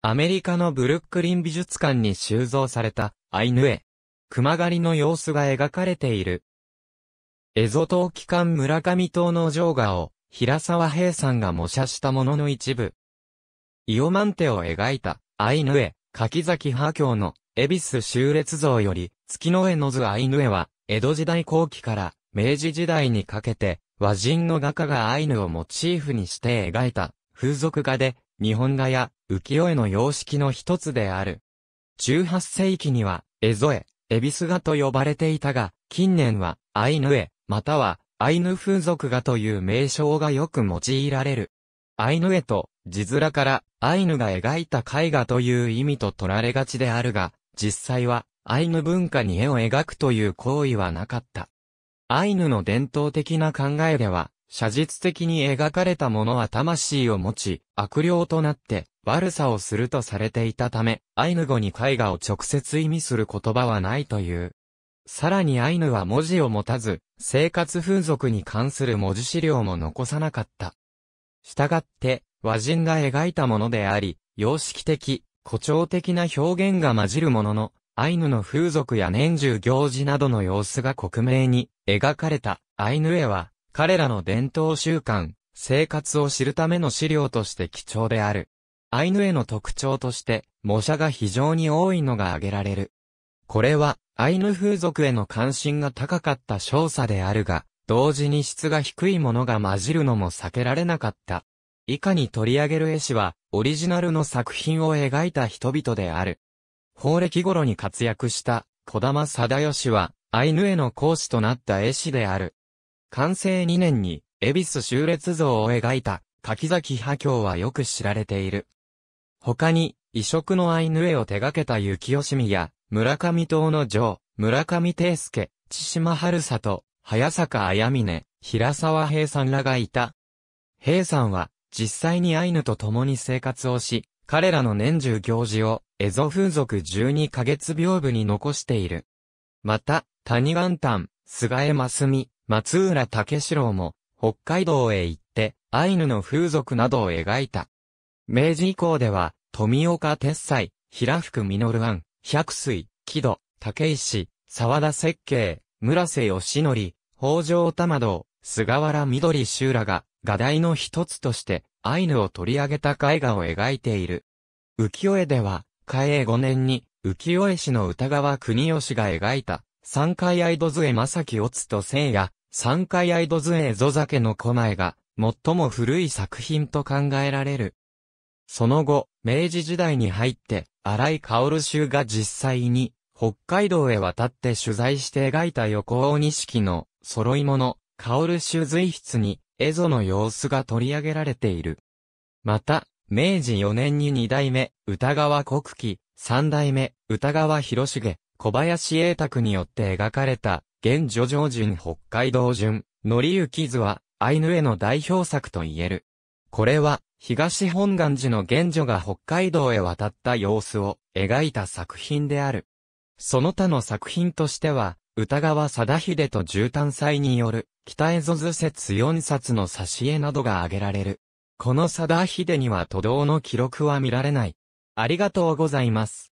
アメリカのブルックリン美術館に収蔵されたアイヌ絵。熊狩りの様子が描かれている。エゾ陶器館村上島の城画を平沢平さんが模写したものの一部。イオマンテを描いたアイヌ絵、柿崎波京の恵比寿修列像より月の絵の図アイヌ絵は江戸時代後期から明治時代にかけて和人の画家がアイヌをモチーフにして描いた風俗画で日本画や浮世絵の様式の一つである。18世紀には、エゾエ、エビス画と呼ばれていたが、近年は、アイヌ絵、または、アイヌ風俗画という名称がよく用いられる。アイヌ絵と、字面から、アイヌが描いた絵画という意味と取られがちであるが、実際は、アイヌ文化に絵を描くという行為はなかった。アイヌの伝統的な考えでは、写実的に描かれたものは魂を持ち、悪霊となって悪さをするとされていたため、アイヌ語に絵画を直接意味する言葉はないという。さらにアイヌは文字を持たず、生活風俗に関する文字資料も残さなかった。したがって、和人が描いたものであり、様式的、誇張的な表現が混じるものの、アイヌの風俗や年中行事などの様子が克明に描かれたアイヌ絵は、彼らの伝統習慣、生活を知るための資料として貴重である。アイヌへの特徴として、模写が非常に多いのが挙げられる。これは、アイヌ風俗への関心が高かった少佐であるが、同時に質が低いものが混じるのも避けられなかった。以下に取り上げる絵師は、オリジナルの作品を描いた人々である。法暦頃に活躍した、小玉貞義は、アイヌへの講師となった絵師である。完成2年に、恵比寿修列像を描いた、柿崎派教はよく知られている。他に、異色のアイヌ絵を手掛けた雪吉見や、村上島の城、村上帝介、千島春里、早坂み峰、平沢平さんらがいた。平さんは、実際にアイヌと共に生活をし、彼らの年中行事を、エゾ風俗12ヶ月屏風に残している。また、谷元丹、菅江真澄、松浦武四郎も、北海道へ行って、アイヌの風俗などを描いた。明治以降では、富岡鉄斎、平福実庵、百水、木戸、竹石、沢田設計、村瀬義則、北条玉道、菅原緑修羅が、画題の一つとして、アイヌを取り上げた絵画を描いている。浮世絵では、嘉永5年に、浮世絵師の歌川国吉が描いた、三海愛イ杖正木オと聖夜、三回アイドズエゾ酒の小前が、最も古い作品と考えられる。その後、明治時代に入って、荒井薫衆が実際に、北海道へ渡って取材して描いた横尾錦の、揃い物、薫衆随筆に、エゾの様子が取り上げられている。また、明治4年に二代目、歌川国旗、三代目、歌川広重、小林栄卓によって描かれた、現叙情人北海道順、のりゆき図は、アイヌへの代表作と言える。これは、東本願寺の現女が北海道へ渡った様子を描いた作品である。その他の作品としては、歌川貞秀と絨毯祭による、北江夷図説4冊の挿絵などが挙げられる。この貞秀には都道の記録は見られない。ありがとうございます。